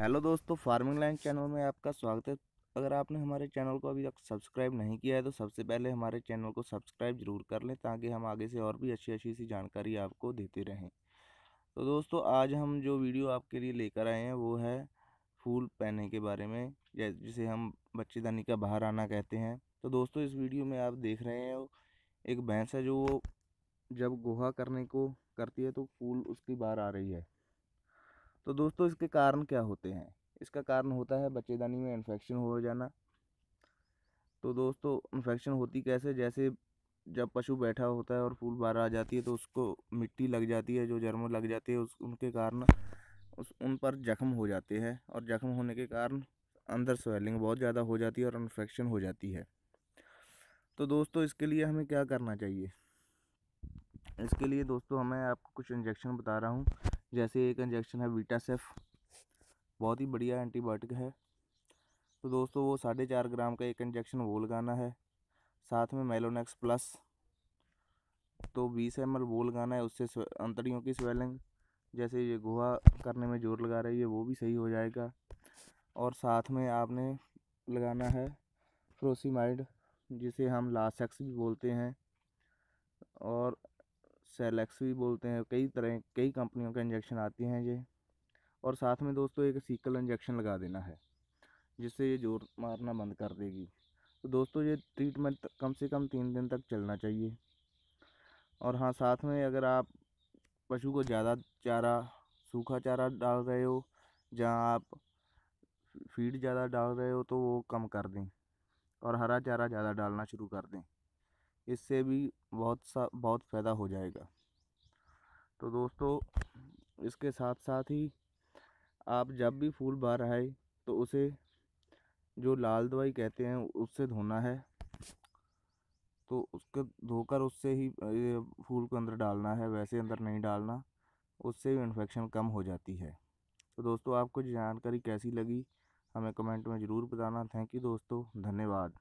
hello दोस्तों farming line channel में आपका स्वागत है अगर आपने हमारे चैनल को अभी तक सब्सक्राइब नहीं किया है तो सबसे पहले हमारे चैनल को सब्सक्राइब जरूर कर लें ताकि हम आगे से और भी अच्छी अच्छी सी जानकारी आपको देते रहें तो दोस्तों आज हम जो वीडियो आपके लिए लेकर आए हैं वो है फूल पहने के बारे में जिसे हम बच्चेदानी का बाहर आना कहते हैं तो दोस्तों इस वीडियो में आप देख रहे हैं एक भैंस है जो जब गोहा करने को करती है तो फूल उसकी बाहर आ रही है तो दोस्तों इसके कारण क्या होते हैं इसका कारण होता है बच्चेदानी में इन्फेक्शन हो जाना तो दोस्तों इन्फेक्शन होती कैसे जैसे जब पशु बैठा होता है और फूल बार आ जाती है तो उसको मिट्टी लग जाती है जो जर्म लग जाती है उस उनके कारण उस उन पर जख्म हो जाते हैं और जख्म होने के कारण अंदर स्वेलिंग बहुत ज़्यादा हो जाती है और इन्फेक्शन हो जाती है तो दोस्तों इसके लिए हमें क्या करना चाहिए इसके लिए दोस्तों हमें आपको कुछ इंजेक्शन बता रहा हूँ जैसे एक इंजेक्शन है वीटासेफ बहुत ही बढ़िया एंटीबायोटिक है तो दोस्तों वो साढ़े चार ग्राम का एक इंजेक्शन वो लगाना है साथ में मेलोनेक्स प्लस तो बीस एम वो लगाना है उससे अंतड़ियों की स्वेलिंग जैसे ये गोहा करने में जोर लगा रही है वो भी सही हो जाएगा और साथ में आपने लगाना है फ्रोसीमाइड जिसे हम लासेक्स भी बोलते हैं और सेलेक्स भी बोलते हैं कई तरह कई कंपनियों का इंजेक्शन आती हैं ये और साथ में दोस्तों एक सीकल इंजेक्शन लगा देना है जिससे ये जोर मारना बंद कर देगी तो दोस्तों ये ट्रीटमेंट कम से कम तीन दिन तक चलना चाहिए और हाँ साथ में अगर आप पशु को ज़्यादा चारा सूखा चारा डाल रहे हो जहाँ आप फीड ज़्यादा डाल रहे हो तो वो कम कर दें और हरा चारा ज़्यादा डालना शुरू कर दें इससे भी बहुत सा बहुत फ़ायदा हो जाएगा तो दोस्तों इसके साथ साथ ही आप जब भी फूल बाहर आए तो उसे जो लाल दवाई कहते हैं उससे धोना है तो उसके धोकर उससे ही फूल को अंदर डालना है वैसे अंदर नहीं डालना उससे भी इन्फेक्शन कम हो जाती है तो दोस्तों आपको जानकारी कैसी लगी हमें कमेंट में ज़रूर बताना थैंक यू दोस्तों धन्यवाद